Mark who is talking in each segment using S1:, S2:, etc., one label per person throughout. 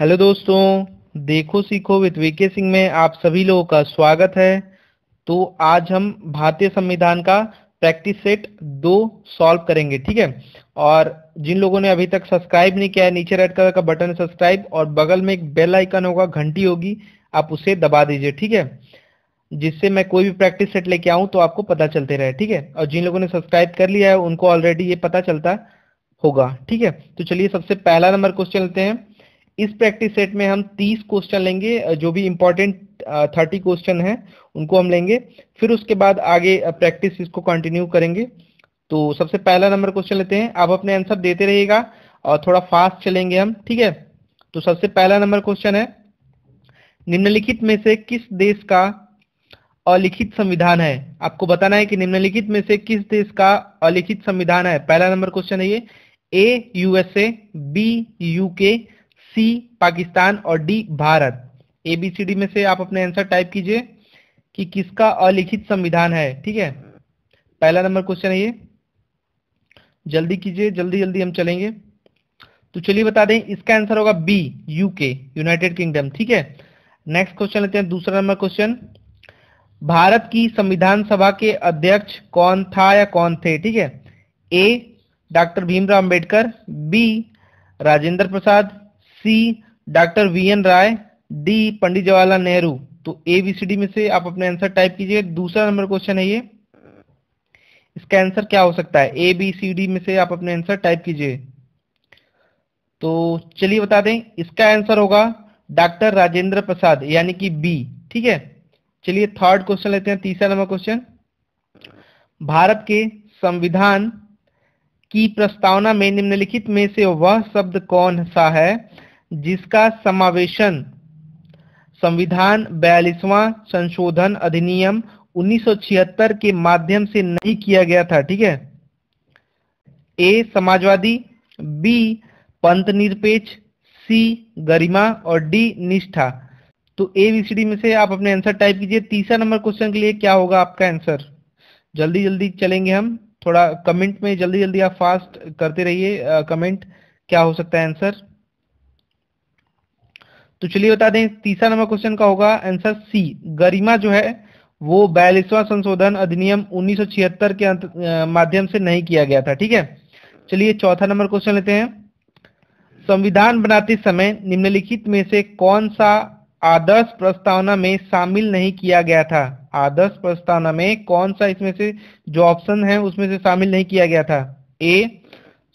S1: Hello दोस्तों देखो सीखो विद वीके सिंह में आप सभी लोगों का स्वागत है तो आज हम भारतीय संविधान का प्रैक्टिस सेट दो सॉल्व करेंगे ठीक है और जिन लोगों ने अभी तक सब्सक्राइब नहीं किया है नीचे रेड कलर का बटन सब्सक्राइब और बगल में एक बेल आइकन होगा घंटी होगी आप उसे दबा दीजिए ठीक है जिससे मैं कोई भी प्रैक्टिस सेट लेके आऊँ तो आपको पता चलते रहे ठीक है और जिन लोगों ने सब्सक्राइब कर लिया है उनको ऑलरेडी ये पता चलता होगा ठीक है तो चलिए सबसे पहला नंबर क्वेश्चन लेते हैं इस प्रैक्टिस सेट में हम 30 क्वेश्चन लेंगे जो भी इंपॉर्टेंट 30 क्वेश्चन हैं उनको हम लेंगे फिर उसके बाद आगे प्रैक्टिस इसको कंटिन्यू करेंगे तो सबसे पहला नंबर क्वेश्चन लेते हैं आप अपने आंसर देते रहिएगा और थोड़ा फास्ट चलेंगे हम ठीक है तो सबसे पहला नंबर क्वेश्चन है निम्नलिखित में से किस देश का अलिखित संविधान है आपको बताना है कि निम्नलिखित में से किस देश का अलिखित संविधान है पहला नंबर क्वेश्चन है ये A USA B UK C Pakistan और D Bharat A B C D में से आप अपने आंसर टाइप कीजिए कि किसका अलिखित संविधान है ठीक है पहला नंबर क्वेश्चन है ये जल्दी कीजिए जल्दी जल्दी हम चलेंगे तो चलिए बता दें इसका आंसर होगा बी यूके यूनाइटेड किंगडम ठीक है नेक्स्ट क्वेश्चन लेते हैं दूसरा नंबर क्वेश्चन भारत की संविधान सभा के अध्यक्ष कौन था या कौन थे ठीक है A doctor Bhimrao Ambedkar B Rajendra Prasad C doctor V N Roy D Pandit Jawaharlal Nehru तो ए बी सी डी में से आप अपने आंसर टाइप कीजिए दूसरा नंबर क्वेश्चन है ये इसका आंसर क्या हो सकता है ए बी सी डी में से आप अपने आंसर टाइप कीजिए तो चलिए बता दें इसका आंसर होगा डॉक्टर राजेंद्र प्रसाद यानी कि बी ठीक है चलिए थर्ड क्वेश्चन लेते हैं तीसरा नंबर क्वेश्चन भारत के संविधान की प्रस्तावना में निम्नलिखित में से वह शब्द कौन सा है जिसका समावेशन संविधान बयालीसवां संशोधन अधिनियम 1976 के माध्यम से नहीं किया गया था ठीक है ए समाजवादी बी पंथ निरपेक्ष सी गरिमा और डी निष्ठा तो ए बी सी डी में से आप अपने आंसर टाइप कीजिए तीसरा नंबर क्वेश्चन के लिए क्या होगा आपका आंसर जल्दी जल्दी चलेंगे हम थोड़ा कमेंट में जल्दी जल्दी आप फास्ट करते रहिए कमेंट क्या हो सकता है आंसर तो चलिए बता दें तीसरा नंबर क्वेश्चन का होगा आंसर सी गरिमा जो है वो बयालीसवा संशोधन अधिनियम 1976 के माध्यम से नहीं किया गया था ठीक है चलिए चौथा नंबर क्वेश्चन लेते हैं संविधान बनाते समय निम्नलिखित में से कौन सा आदर्श प्रस्तावना में शामिल नहीं किया गया था आदर्श प्रस्तावना में कौन सा इसमें से जो ऑप्शन है उसमें से शामिल नहीं किया गया था ए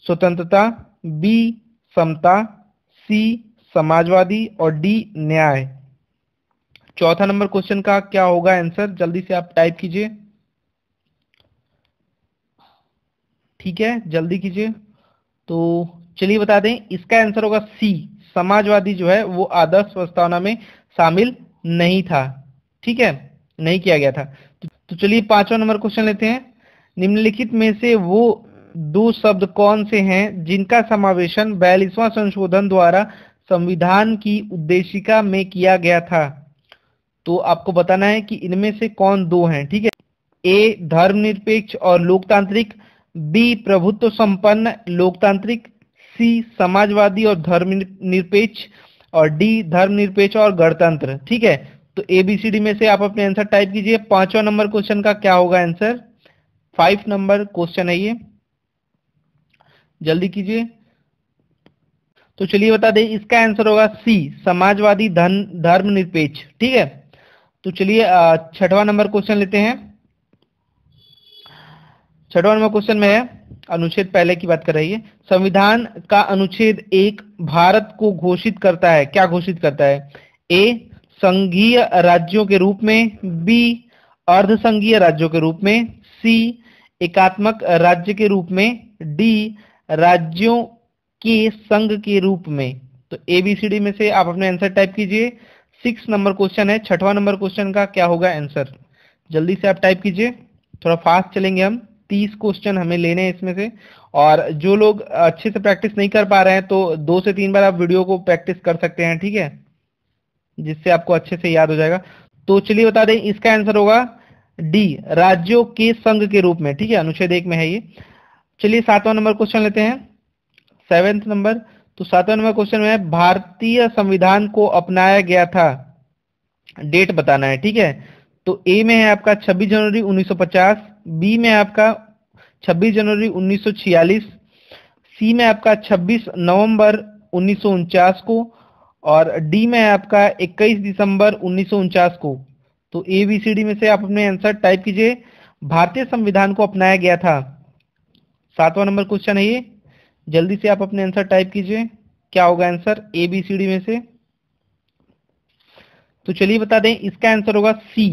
S1: स्वतंत्रता बी समता सी समाजवादी और डी न्याय चौथा नंबर क्वेश्चन का क्या होगा आंसर जल्दी से आप टाइप कीजिए ठीक है जल्दी कीजिए तो चलिए बता दें इसका आंसर होगा सी समाजवादी जो है वो आदर्श प्रस्तावना में शामिल नहीं था ठीक है नहीं किया गया था तो, तो चलिए पांचवा नंबर क्वेश्चन लेते हैं निम्नलिखित में से वो दो शब्द कौन से हैं जिनका समावेशन बयालीसवां संशोधन द्वारा संविधान की उद्देशिका में किया गया था तो आपको बताना है कि इनमें से कौन दो हैं ठीक है ए धर्मनिरपेक्ष और लोकतांत्रिक बी प्रभुत्व संपन्न लोकतांत्रिक सी समाजवादी और धर्मनिरपेक्ष और डी धर्मनिरपेक्ष और गणतंत्र ठीक है तो ए बी सी डी में से आप अपने आंसर टाइप कीजिए पांचवा नंबर क्वेश्चन का क्या होगा आंसर फाइव नंबर क्वेश्चन है ये जल्दी कीजिए तो चलिए बता दें इसका आंसर होगा सी समाजवादी धन धर्म निरपेक्ष ठीक है तो चलिए छठवा नंबर क्वेश्चन लेते हैं छठवा नंबर क्वेश्चन में है अनुच्छेद पहले की बात कर रही है संविधान का अनुच्छेद एक भारत को घोषित करता है क्या घोषित करता है ए संघीय राज्यों के रूप में बी अर्ध संघीय राज्यों के रूप में सी एकात्मक राज्य के रूप में डी राज्यों के संग के रूप में तो एबीसीडी में से आप अपने आंसर टाइप कीजिए सिक्स नंबर क्वेश्चन है छठवां नंबर क्वेश्चन का क्या होगा आंसर जल्दी से आप टाइप कीजिए थोड़ा फास्ट चलेंगे हम तीस क्वेश्चन हमें लेने हैं इसमें से और जो लोग अच्छे से प्रैक्टिस नहीं कर पा रहे हैं तो दो से तीन बार आप वीडियो को प्रैक्टिस कर सकते हैं ठीक है जिससे आपको अच्छे से याद हो जाएगा तो चलिए बता दें इसका आंसर होगा डी राज्यों के संघ के रूप में ठीक है अनुच्छेद एक में है ये चलिए सातवां नंबर क्वेश्चन लेते हैं सेवेंथ नंबर तो सातवें नंबर क्वेश्चन में भारतीय संविधान को अपनाया गया था डेट बताना है ठीक है तो ए में है आपका 26 जनवरी 1950 बी में आपका 26 जनवरी 1946 सी में आपका 26 नवंबर उन्नीस को और डी में आपका 21 दिसंबर उन्नीस को तो ए बी सी डी में से आप अपने आंसर टाइप कीजिए भारतीय संविधान को अपनाया गया था सातवां नंबर क्वेश्चन है ये जल्दी से आप अपने आंसर टाइप कीजिए क्या होगा answer A B C D में से तो चलिए बता दें इसका आंसर होगा सी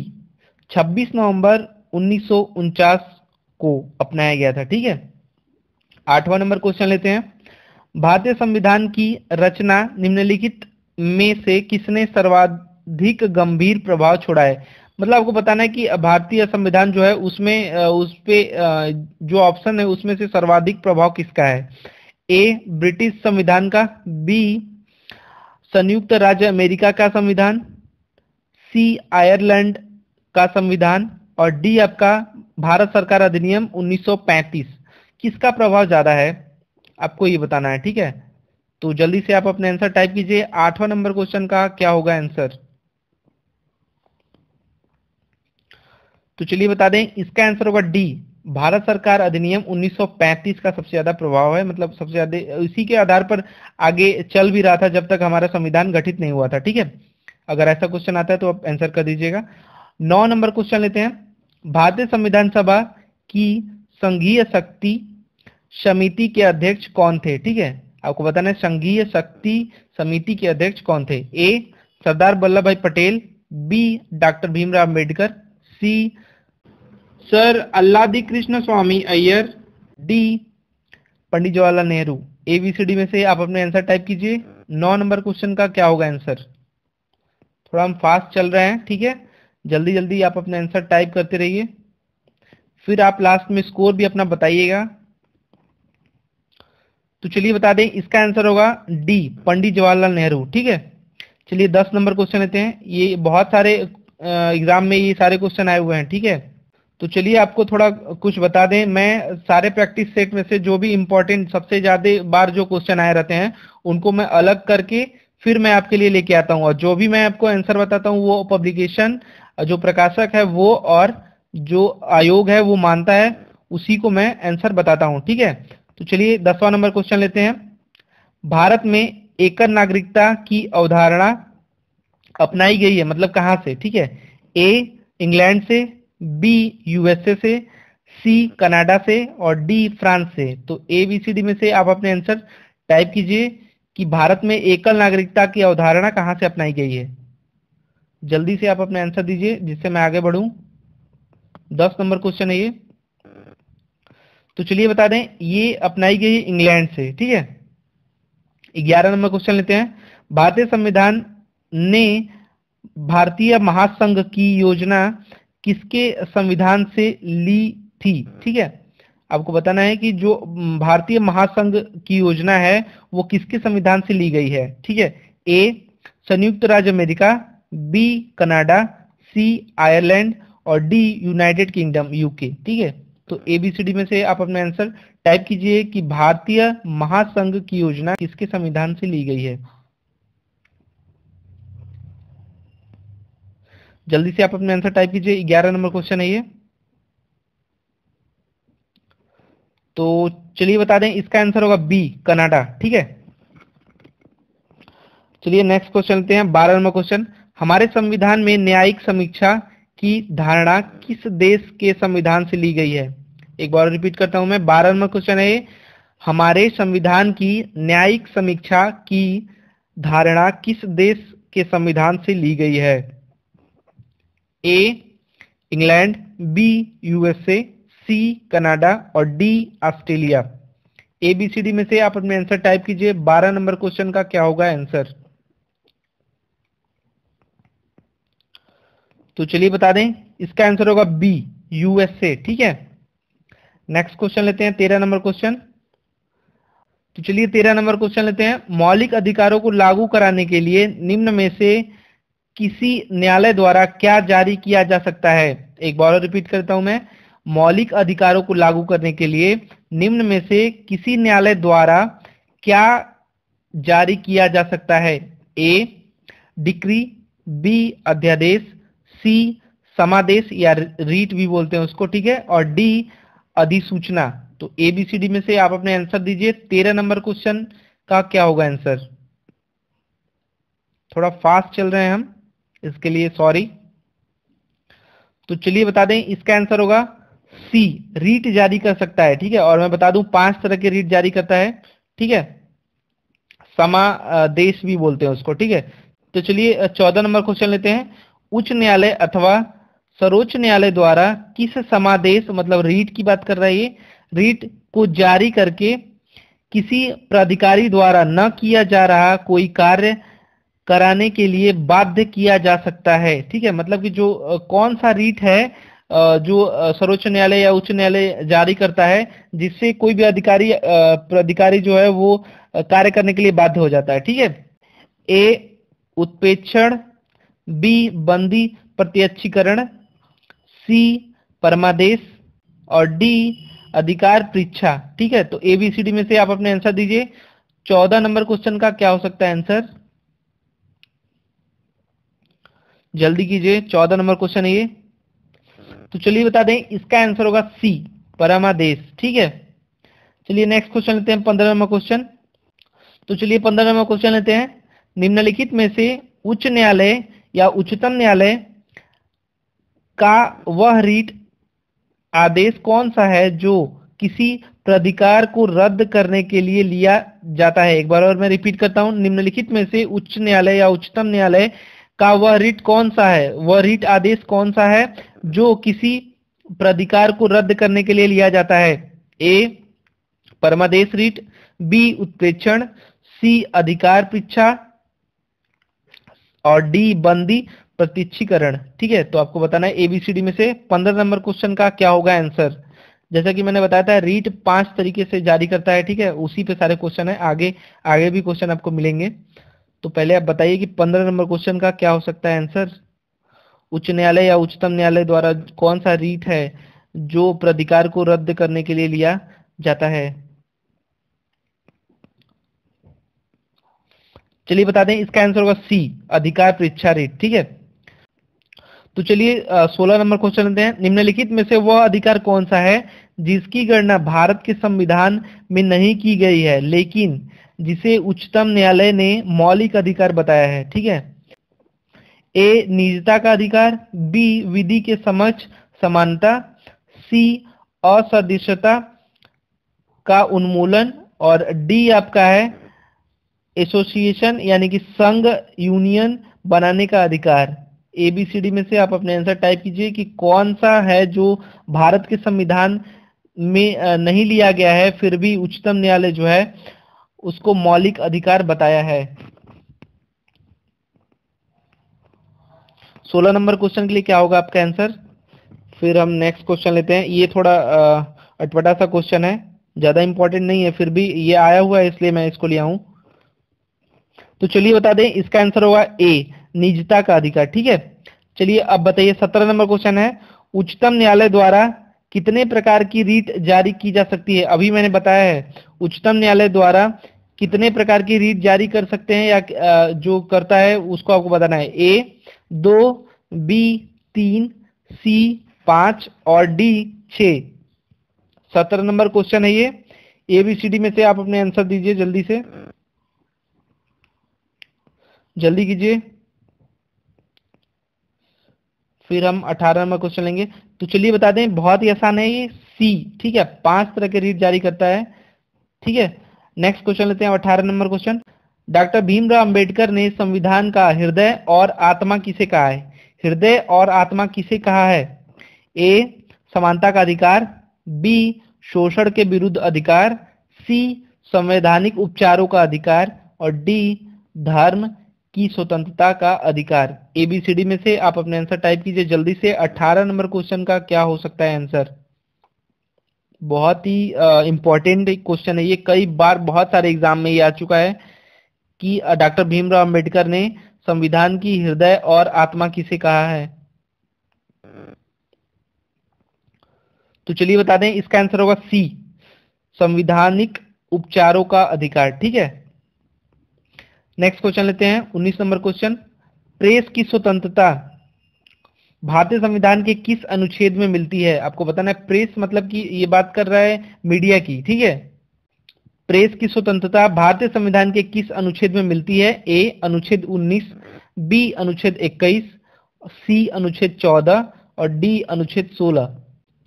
S1: 26 नवंबर उन्नीस को अपनाया गया था ठीक है आठवां नंबर क्वेश्चन लेते हैं भारतीय संविधान की रचना निम्नलिखित में से किसने सर्वाधिक गंभीर प्रभाव छोड़ा है मतलब आपको बताना है कि भारतीय संविधान जो है उसमें उस पे जो ऑप्शन है उसमें से सर्वाधिक प्रभाव किसका है ए ब्रिटिश संविधान का बी संयुक्त राज्य अमेरिका का संविधान सी आयरलैंड का संविधान और डी आपका भारत सरकार अधिनियम 1935 किसका प्रभाव ज़्यादा है आपको ये बताना है ठीक है तो जल्दी से आप अपने आंसर टाइप कीजिए आठवां नंबर क्वेश्चन का क्या होगा आंसर तो चलिए बता दें इसका आंसर होगा डी भारत सरकार अधिनियम 1935 का सबसे ज्यादा प्रभाव है मतलब सबसे ज्यादा इसी के आधार पर आगे चल भी रहा था जब तक हमारा संविधान गठित नहीं हुआ था ठीक है अगर ऐसा क्वेश्चन आता है तो आप आंसर कर दीजिएगा नौ नंबर क्वेश्चन लेते हैं भारतीय संविधान सभा की संघीय शक्ति समिति के अध्यक्ष कौन थे ठीक है आपको बताना है संघीय शक्ति समिति के अध्यक्ष कौन थे ए Sardar Vallabh Bhai Patel B doctor Bhimrao Ambedkar C sir Alladi Krishnaswami Ayyar D Pandit Jawaharlal Nehru A B C D में से आप अपने आंसर टाइप कीजिए नौ नंबर क्वेश्चन का क्या होगा आंसर थोड़ा हम फास्ट चल रहे हैं ठीक है जल्दी जल्दी आप अपने आंसर टाइप करते रहिए फिर आप लास्ट में स्कोर भी अपना बताइएगा तो चलिए बता दें इसका आंसर होगा डी पंडित जवाहरलाल नेहरू ठीक है चलिए दस नंबर क्वेश्चन लेते हैं ये बहुत सारे एग्जाम में ये सारे क्वेश्चन आए हुए हैं ठीक है तो चलिए आपको थोड़ा कुछ बता दें मैं सारे प्रैक्टिस सेट में से जो भी इम्पोर्टेंट सबसे ज़्यादा बार जो क्वेश्चन आए रहते हैं उनको मैं अलग करके फिर मैं आपके लिए लेके आता हूँ और जो भी मैं आपको आंसर बताता हूँ वो पब्लिकेशन जो प्रकाशक है वो और जो आयोग है वो मानता है उसी को मैं आंसर बताता हूँ ठीक है तो चलिए दसवां नंबर क्वेश्चन लेते हैं भारत में एकल नागरिकता की अवधारणा अपनाई गई है मतलब कहाँ से ठीक है ए इंग्लैंड से बी यूएसए से सी कनाडा से और डी फ्रांस से तो ए बी सी डी में से आप अपने आंसर टाइप कीजिए कि भारत में एकल नागरिकता की अवधारणा कहां से अपनाई गई है जल्दी से आप अपने आंसर दीजिए जिससे मैं आगे बढ़ू दस नंबर क्वेश्चन है ये तो चलिए बता दें ये अपनाई गई है इंग्लैंड से ठीक है ग्यारह नंबर क्वेश्चन लेते हैं भारतीय संविधान ने भारतीय महासंघ की योजना किसके संविधान से ली थी हाँ। ठीक है आपको बताना है कि जो भारतीय महासंघ की योजना है वो किसके संविधान से ली गई है ठीक है ए संयुक्त राज्य अमेरिका बी कनाडा सी आयरलैंड और डी यूनाइटेड किंगडम यूके ठीक है तो एबीसीडी हाँ। में से आप अपना आंसर टाइप कीजिए कि भारतीय महासंघ की योजना किसके संविधान से ली गई है जल्दी से आप अपने आंसर टाइप कीजिए ग्यारह नंबर क्वेश्चन है ये तो चलिए बता दें इसका आंसर होगा बी कनाडा ठीक है चलिए नेक्स्ट क्वेश्चन लेते हैं बारह नंबर क्वेश्चन हमारे संविधान में न्यायिक समीक्षा की धारणा किस देश के संविधान से ली गई है एक बार रिपीट करता हूं मैं बारह नंबर क्वेश्चन है हमारे संविधान की न्यायिक समीक्षा की धारणा किस देश के संविधान से ली गई है A England B USA C Canada और D Australia A B C D में से आप अपने आंसर टाइप कीजिए बारह नंबर क्वेश्चन का क्या होगा आंसर तो चलिए बता दें इसका आंसर होगा बी यूएसए ठीक है नेक्स्ट क्वेश्चन लेते हैं तेरह नंबर क्वेश्चन तो चलिए तेरह नंबर क्वेश्चन लेते हैं मौलिक अधिकारों को लागू कराने के लिए निम्न में से किसी न्यायालय द्वारा क्या जारी किया जा सकता है एक बार और रिपीट करता हूं मैं मौलिक अधिकारों को लागू करने के लिए निम्न में से किसी न्यायालय द्वारा क्या जारी किया जा सकता है ए डिक्री बी अध्यादेश सी समादेश या रीट भी बोलते हैं उसको ठीक है और डी अधिसूचना तो ए बी सी डी में से आप अपने आंसर दीजिए तेरह नंबर क्वेश्चन का क्या होगा आंसर थोड़ा फास्ट चल रहे हैं हम इसके लिए सॉरी तो चलिए बता दें इसका आंसर होगा सी रीट जारी कर सकता है ठीक है और मैं बता दूं पांच तरह के रीट जारी करता है ठीक है समादेश भी बोलते हैं उसको ठीक है तो चलिए चौदह नंबर क्वेश्चन लेते हैं उच्च न्यायालय अथवा सर्वोच्च न्यायालय द्वारा किस समादेश मतलब रीट की बात कर रहा है ये रीट को जारी करके किसी प्राधिकारी द्वारा न किया जा रहा कोई कार्य कराने के लिए बाध्य किया जा सकता है ठीक है मतलब कि जो कौन सा रीट है जो सर्वोच्च न्यायालय या उच्च न्यायालय जारी करता है जिससे कोई भी अधिकारी प्राधिकारी जो है वो कार्य करने के लिए बाध्य हो जाता है ठीक है ए उत्पेक्षण बी बंदी प्रत्यक्षीकरण सी परमादेश और डी अधिकार परीक्षा ठीक है तो एबीसीडी में से आप अपने आंसर दीजिए चौदह नंबर क्वेश्चन का क्या हो सकता है आंसर जल्दी कीजिए चौदह नंबर क्वेश्चन है ये तो चलिए बता दें इसका आंसर होगा सी परमादेश ठीक है चलिए नेक्स्ट क्वेश्चन लेते हैं पंद्रह नंबर क्वेश्चन तो चलिए पंद्रह नंबर क्वेश्चन लेते हैं निम्नलिखित में से उच्च न्यायालय या उच्चतम न्यायालय का वह रीट आदेश कौन सा है जो किसी प्राधिकार को रद्द करने के लिए लिया जाता है एक बार और मैं रिपीट करता हूं निम्नलिखित में से उच्च न्यायालय या उच्चतम न्यायालय का वह रिट कौन सा है वह रिट आदेश कौन सा है जो किसी प्राधिकार को रद्द करने के लिए लिया जाता है ए परमादेश रिट बी उत्प्रेक्षण सी अधिकार परीक्षा और डी बंदी प्रतिक्षीकरण ठीक है तो आपको बताना है एबीसीडी में से पंद्रह नंबर क्वेश्चन का क्या होगा आंसर जैसा कि मैंने बताया था रीट पांच तरीके से जारी करता है ठीक है उसी पे सारे क्वेश्चन है आगे आगे भी क्वेश्चन आपको मिलेंगे तो पहले आप बताइए कि पंद्रह नंबर क्वेश्चन का क्या हो सकता है आंसर उच्च न्यायालय या उच्चतम न्यायालय द्वारा कौन सा रीट है जो प्राधिकार को रद्द करने के लिए लिया जाता है चलिए बता दें इसका आंसर होगा सी अधिकार परीक्षा रीट ठीक है तो चलिए सोलह नंबर क्वेश्चन लेते हैं निम्नलिखित में से वह अधिकार कौन सा है जिसकी गणना भारत के संविधान में नहीं की गई है लेकिन जिसे उच्चतम न्यायालय ने मौलिक अधिकार बताया है ठीक है ए निजता का अधिकार बी विधि के समक्ष समानता सी असदृश्यता का उन्मूलन और डी आपका है एसोसिएशन यानी कि संघ यूनियन बनाने का अधिकार ए बी सी डी में से आप अपने आंसर टाइप कीजिए कि कौन सा है जो भारत के संविधान में नहीं लिया गया है फिर भी उच्चतम न्यायालय जो है उसको मौलिक अधिकार बताया है सोलह नंबर क्वेश्चन के लिए क्या होगा आपका आंसर फिर हम नेक्स्ट क्वेश्चन लेते हैं ये थोड़ा अटपटा सा क्वेश्चन है ज़्यादा इंपॉर्टेंट नहीं है फिर भी ये आया हुआ है इसलिए मैं इसको लिया हूं तो चलिए बता दें इसका आंसर होगा ए निजता का अधिकार ठीक है चलिए अब बताइए सत्रह नंबर क्वेश्चन है उच्चतम न्यायालय द्वारा कितने प्रकार की रीट जारी की जा सकती है अभी मैंने बताया है उच्चतम न्यायालय द्वारा कितने प्रकार की रीट जारी कर सकते हैं या जो करता है उसको आपको बताना है ए दो बी तीन सी पांच और डी छ सत्रह नंबर क्वेश्चन है ये ए बी सी डी में से आप अपने आंसर दीजिए जल्दी से जल्दी कीजिए फिर हम अठारह नंबर क्वेश्चन लेंगे तो चलिए बता दें बहुत ही आसान है ये सी ठीक है पांच तरह के रीट जारी करता है ठीक है नेक्स्ट क्वेश्चन लेते हैं अठारह number question doctor Bhimrao Ambedkar ने संविधान का हृदय और आत्मा किसे कहा है हृदय और आत्मा किसे कहा है ए समानता का अधिकार बी शोषण के विरुद्ध अधिकार सी संवैधानिक उपचारों का अधिकार और डी धर्म की स्वतंत्रता का अधिकार एबीसीडी में से आप अपने आंसर टाइप कीजिए जल्दी से 18 नंबर क्वेश्चन का क्या हो सकता है आंसर बहुत ही इंपॉर्टेंट क्वेश्चन है ये कई बार बहुत सारे एग्जाम में ये आ चुका है कि डॉक्टर भीमराव अंबेडकर ने संविधान की हृदय और आत्मा किसे कहा है तो चलिए बता दें इसका आंसर होगा सी संविधानिक उपचारों का अधिकार ठीक है नेक्स्ट क्वेश्चन लेते हैं उन्नीस नंबर क्वेश्चन प्रेस की स्वतंत्रता भारतीय संविधान के किस अनुच्छेद में मिलती है आपको बताना है प्रेस मतलब कि ये बात कर रहा है मीडिया की ठीक है प्रेस की स्वतंत्रता भारतीय संविधान के किस अनुच्छेद में मिलती है ए अनुच्छेद 19 बी अनुच्छेद 21 सी अनुच्छेद 14 और डी अनुच्छेद 16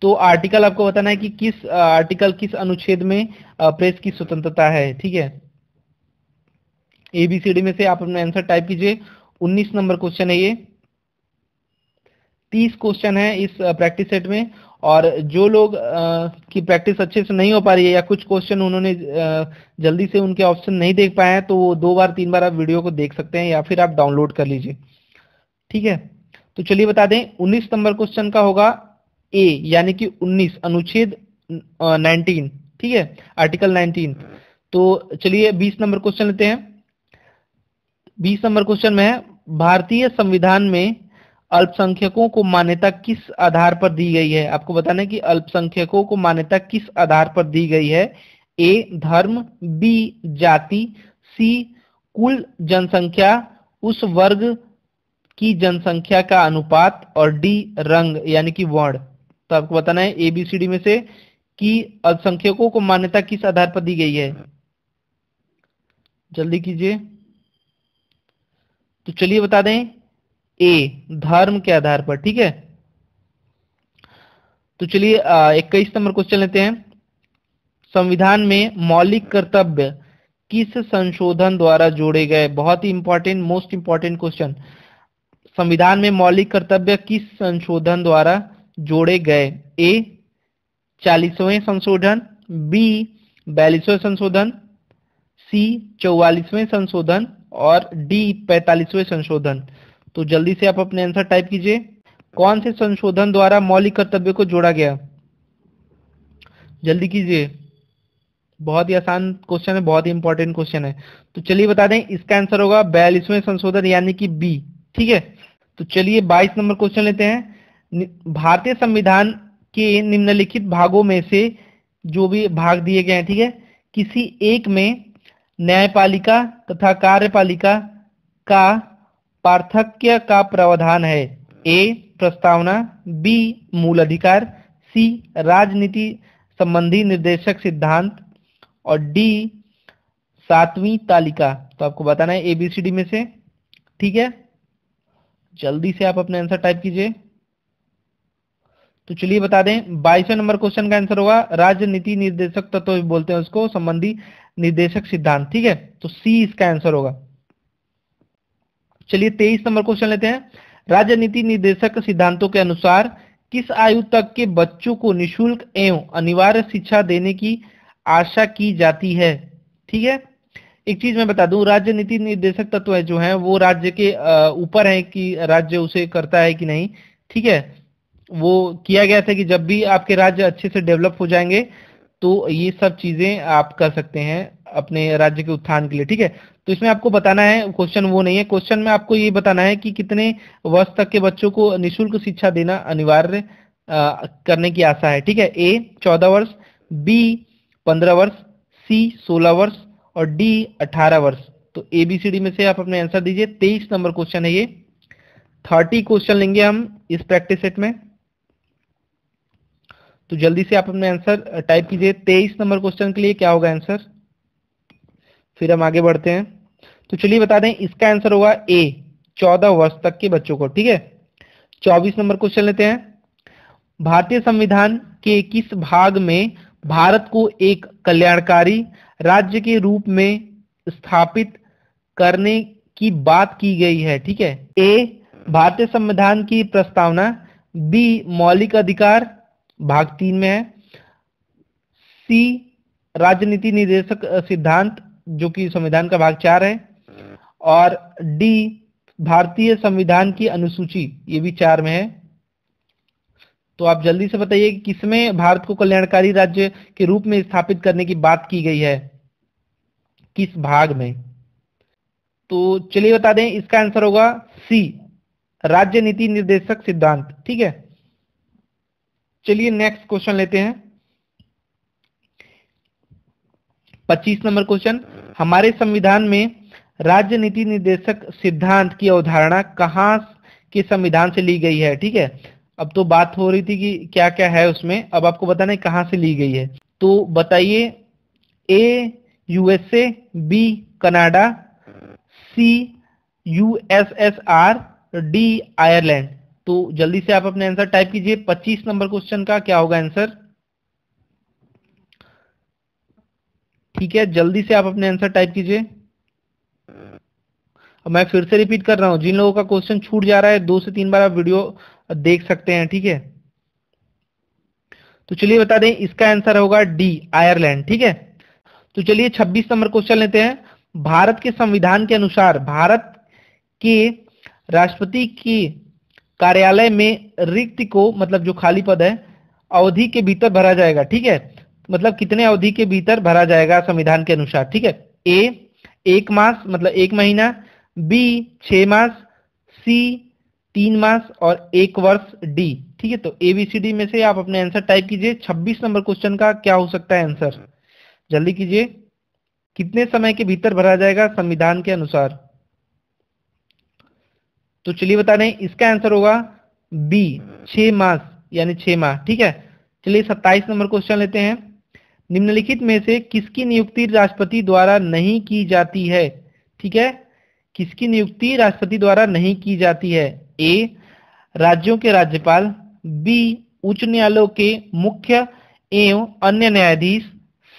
S1: तो आर्टिकल आपको बताना है कि किस आर्टिकल किस अनुच्छेद में प्रेस की स्वतंत्रता है ठीक है ए बी सी डी में से आप अपना आंसर टाइप कीजिए उन्नीस नंबर क्वेश्चन है ये तीस क्वेश्चन है इस प्रैक्टिस सेट में और जो लोग की प्रैक्टिस अच्छे से नहीं हो पा रही है या कुछ क्वेश्चन उन्होंने जल्दी से उनके ऑप्शन नहीं देख पाए हैं तो वो दो बार तीन बार आप वीडियो को देख सकते हैं या फिर आप डाउनलोड कर लीजिए ठीक है तो चलिए बता दें 19 नंबर क्वेश्चन का होगा ए यानी कि 19 अनुच्छेद 19 ठीक है आर्टिकल 19 तो चलिए 20 नंबर क्वेश्चन लेते हैं बीस नंबर क्वेश्चन में है भारतीय संविधान में अल्पसंख्यकों को मान्यता किस आधार पर दी गई है आपको बताना है कि अल्पसंख्यकों को मान्यता किस आधार पर दी गई है ए धर्म बी जाति सी कुल जनसंख्या उस वर्ग की जनसंख्या का अनुपात और डी रंग यानी कि वर्ण तो आपको बताना है एबीसीडी में से कि अल्पसंख्यकों को मान्यता किस आधार पर दी गई है जल्दी कीजिए तो चलिए बता दें ए धर्म के आधार पर ठीक है तो चलिए इक्कीस नंबर क्वेश्चन लेते हैं संविधान में मौलिक कर्तव्य किस संशोधन द्वारा जोड़े गए बहुत ही इंपॉर्टेंट मोस्ट इंपॉर्टेंट क्वेश्चन संविधान में मौलिक कर्तव्य किस संशोधन द्वारा जोड़े गए ए चालीसवें संशोधन बी बयालीसवें संशोधन सी चौवालीसवें संशोधन और डी पैतालीसवें संशोधन तो जल्दी से आप अपने आंसर टाइप कीजिए कौन से संशोधन द्वारा मौलिक कर्तव्य को जोड़ा गया जल्दी कीजिए बहुत ही आसान क्वेश्चन है बहुत ही इंपॉर्टेंट क्वेश्चन है तो चलिए बता दें इसका आंसर होगा बयालीसवें संशोधन यानी कि बी ठीक है तो चलिए 22 नंबर क्वेश्चन लेते हैं भारतीय संविधान के निम्नलिखित भागों में से जो भी भाग दिए गए हैं ठीक है किसी एक में न्यायपालिका तथा कार्यपालिका का पार्थक्य का प्रावधान है ए प्रस्तावना बी मूल अधिकार सी राजनीति संबंधी निर्देशक सिद्धांत और डी सातवीं तालिका तो आपको बताना है ए बी सी डी में से ठीक है जल्दी से आप अपने आंसर टाइप कीजिए तो चलिए बता दें बाईसवें नंबर क्वेश्चन का आंसर होगा राजनीति निर्देशक तत्व तो बोलते हैं उसको संबंधी निर्देशक सिद्धांत ठीक है तो सी इसका आंसर होगा चलिए तेईस नंबर क्वेश्चन लेते हैं राजनीति निर्देशक सिद्धांतों के अनुसार किस आयु तक के बच्चों को निशुल्क एवं अनिवार्य शिक्षा देने की आशा की जाती है ठीक है एक चीज मैं बता दूं राज्य नीति निर्देशक तत्व है जो है वो राज्य के ऊपर है कि राज्य उसे करता है कि नहीं ठीक है वो किया गया था कि जब भी आपके राज्य अच्छे से डेवलप हो जाएंगे तो ये सब चीजें आप कर सकते हैं अपने राज्य के उत्थान के लिए ठीक है तो इसमें आपको बताना है क्वेश्चन वो नहीं है क्वेश्चन में आपको ये बताना है कि कितने वर्ष तक के बच्चों को निशुल्क शिक्षा देना अनिवार्य करने की आशा है ठीक है ए चौदह वर्ष बी पंद्रह वर्ष सी सोलह वर्ष और डी अठारह वर्ष तो ए बी सी डी में से आप अपने आंसर दीजिए तेईस नंबर क्वेश्चन है ये थर्टी क्वेश्चन लेंगे हम इस प्रैक्टिस सेट में तो जल्दी से आप अपने आंसर टाइप कीजिए तेईस नंबर क्वेश्चन के लिए क्या होगा आंसर फिर हम आगे बढ़ते हैं तो चलिए बता दें इसका आंसर होगा ए चौदह वर्ष तक के बच्चों को ठीक है चौबीस नंबर क्वेश्चन लेते हैं भारतीय संविधान के किस भाग में भारत को एक कल्याणकारी राज्य के रूप में स्थापित करने की बात की गई है ठीक है ए भारतीय संविधान की प्रस्तावना बी मौलिक अधिकार भाग तीन में है सी राजनीति निदेशक सिद्धांत जो कि संविधान का भाग चार है और डी भारतीय संविधान की अनुसूची ये भी चार में है तो आप जल्दी से बताइए कि किसमें भारत को कल्याणकारी राज्य के रूप में स्थापित करने की बात की गई है किस भाग में तो चलिए बता दें इसका आंसर होगा सी राज्य नीति निर्देशक सिद्धांत ठीक है चलिए नेक्स्ट क्वेश्चन लेते हैं पच्चीस नंबर क्वेश्चन हमारे संविधान में राज्य नीति निर्देशक सिद्धांत की अवधारणा कहां के संविधान से ली गई है ठीक है अब तो बात हो रही थी कि क्या क्या है उसमें अब आपको बताना है कहां से ली गई है तो बताइए A USA B Canada C USSR D Ireland तो जल्दी से आप अपने आंसर टाइप कीजिए 25 नंबर क्वेश्चन का क्या होगा आंसर ठीक है जल्दी से आप अपने आंसर टाइप कीजिए अब मैं फिर से रिपीट कर रहा हूं जिन लोगों का क्वेश्चन छूट जा रहा है दो से तीन बार आप वीडियो देख सकते हैं ठीक है तो चलिए बता दें इसका आंसर होगा डी आयरलैंड ठीक है तो चलिए 26 नंबर क्वेश्चन लेते हैं भारत के संविधान के अनुसार भारत के राष्ट्रपति की कार्यालय में रिक्त को मतलब जो खाली पद है अवधि के भीतर भरा जाएगा ठीक है मतलब कितने अवधि के भीतर भरा जाएगा संविधान के अनुसार ठीक है ए एक मास मतलब एक महीना बी छह मास सी तीन मास और एक वर्ष डी ठीक है तो ए बी सी डी में से आप अपने आंसर टाइप कीजिए 26 नंबर क्वेश्चन का क्या हो सकता है आंसर जल्दी कीजिए कितने समय के भीतर भरा जाएगा संविधान के अनुसार तो चलिए बता दें इसका आंसर होगा बी छ मास यानी छ माह ठीक है चलिए सत्ताईस नंबर क्वेश्चन लेते हैं निम्नलिखित में से किसकी नियुक्ति राष्ट्रपति द्वारा नहीं की जाती है ठीक है किसकी नियुक्ति राष्ट्रपति द्वारा नहीं की जाती है ए राज्यों के राज्यपाल बी उच्च न्यायालयों के मुख्य एवं अन्य न्यायाधीश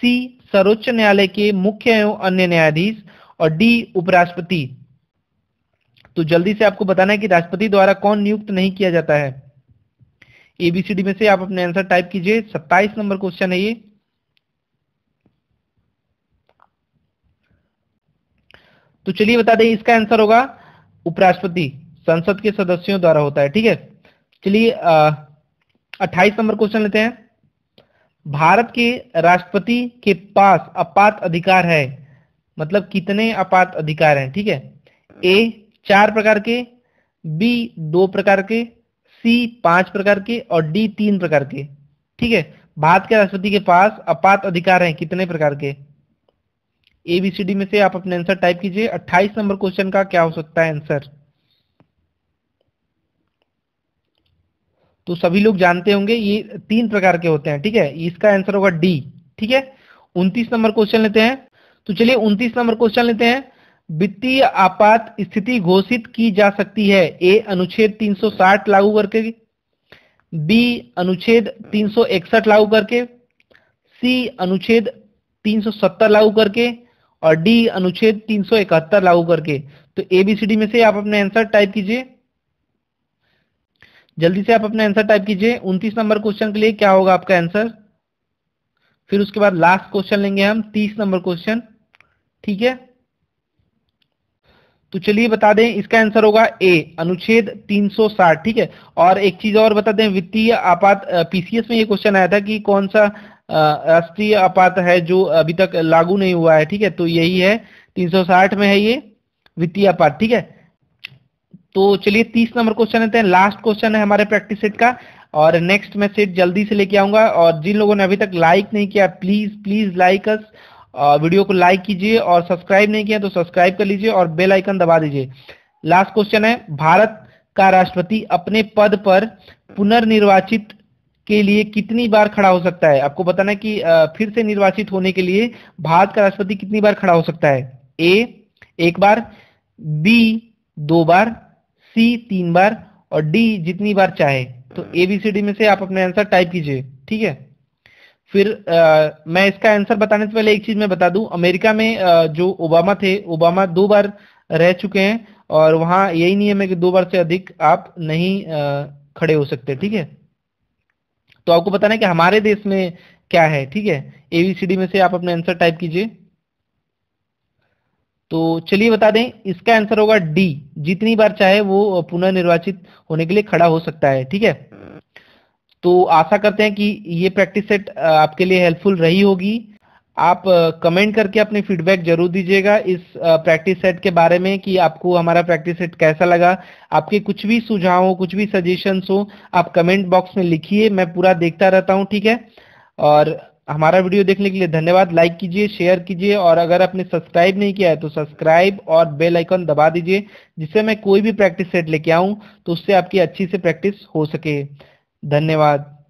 S1: सी सर्वोच्च न्यायालय के मुख्य एवं अन्य न्यायाधीश और डी उपराष्ट्रपति तो जल्दी से आपको बताना है कि राष्ट्रपति द्वारा कौन नियुक्त नहीं किया जाता है एबीसीडी में से आप अपने आंसर टाइप कीजिए सत्ताईस नंबर क्वेश्चन है ये तो चलिए बता दें इसका आंसर होगा उपराष्ट्रपति संसद के सदस्यों द्वारा होता है ठीक है चलिए अट्ठाईस नंबर क्वेश्चन लेते हैं भारत के राष्ट्रपति के पास अपात अधिकार है मतलब कितने अपात अधिकार हैं ठीक है ए चार प्रकार के बी दो प्रकार के सी पांच प्रकार के और डी तीन प्रकार के ठीक है भारत के राष्ट्रपति के पास अपात अधिकार हैं कितने प्रकार के ए बी सी डी में से आप अपने आंसर टाइप कीजिए 28 नंबर क्वेश्चन का क्या हो सकता है आंसर तो सभी लोग जानते होंगे ये तीन प्रकार के होते हैं ठीक है इसका आंसर होगा डी ठीक है उन्तीस नंबर क्वेश्चन लेते हैं तो चलिए उन्तीस नंबर क्वेश्चन लेते हैं वित्तीय आपात स्थिति घोषित की जा सकती है ए अनुच्छेद 360 लागू करके बी अनुच्छेद 361 लागू करके सी अनुच्छेद 370 लागू करके और डी अनुच्छेद 371 लागू करके तो ए बी सी डी में से आप अपने आंसर टाइप कीजिए जल्दी से आप अपने आंसर टाइप कीजिए 29 नंबर क्वेश्चन के लिए क्या होगा आपका आंसर फिर उसके बाद लास्ट क्वेश्चन लेंगे हम 30 नंबर क्वेश्चन ठीक है तो चलिए बता दें इसका आंसर होगा ए अनुच्छेद 360 ठीक है और एक चीज और बता दें वित्तीय आपात पीसीएस में ये क्वेश्चन आया था कि कौन सा राष्ट्रीय आपात है जो अभी तक लागू नहीं हुआ है ठीक है तो यही है 360 में है ये वित्तीय आपात ठीक है तो चलिए तीस नंबर क्वेश्चन लेते हैं लास्ट क्वेश्चन है हमारे प्रैक्टिस सेट का और नेक्स्ट मैं सेट जल्दी से लेके आऊंगा और जिन लोगों ने अभी तक लाइक नहीं किया please please like us video को लाइक कीजिए और सब्सक्राइब नहीं किया तो सब्सक्राइब कर लीजिए और बेल आइकन दबा दीजिए लास्ट क्वेश्चन है भारत का राष्ट्रपति अपने पद पर पुनर्निर्वाचित के लिए कितनी बार खड़ा हो सकता है आपको बताना है कि फिर से निर्वाचित होने के लिए भारत का राष्ट्रपति कितनी बार खड़ा हो सकता है ए एक बार बी दो बार सी तीन बार और डी जितनी बार चाहे तो एबीसीडी में से आप अपने आंसर टाइप कीजिए ठीक है फिर आ, मैं इसका आंसर बताने से पहले एक चीज मैं बता दूं अमेरिका में आ, जो ओबामा थे ओबामा दो बार रह चुके हैं और वहां यही नियम है कि दो बार से अधिक आप नहीं आ, खड़े हो सकते ठीक है तो आपको बताना है कि हमारे देश में क्या है ठीक है एवीसीडी में से आप अपने आंसर टाइप कीजिए तो चलिए बता दें इसका आंसर होगा डी जितनी बार चाहे वो पुनर्निर्वाचित होने के लिए खड़ा हो सकता है ठीक है तो आशा करते हैं कि ये प्रैक्टिस सेट आपके लिए हेल्पफुल रही होगी आप कमेंट करके अपने फीडबैक जरूर दीजिएगा इस प्रैक्टिस सेट के बारे में कि आपको हमारा प्रैक्टिस सेट कैसा लगा आपके कुछ भी सुझाव हो कुछ भी सजेशंस हो आप कमेंट बॉक्स में लिखिए मैं पूरा देखता रहता हूँ ठीक है और हमारा वीडियो देखने के लिए धन्यवाद लाइक कीजिए शेयर कीजिए और अगर आपने सब्सक्राइब नहीं किया है तो सब्सक्राइब और बेल आइकन दबा दीजिए जिससे मैं कोई भी प्रैक्टिस सेट लेके आऊँ तो उससे आपकी अच्छी से प्रैक्टिस हो सके धन्यवाद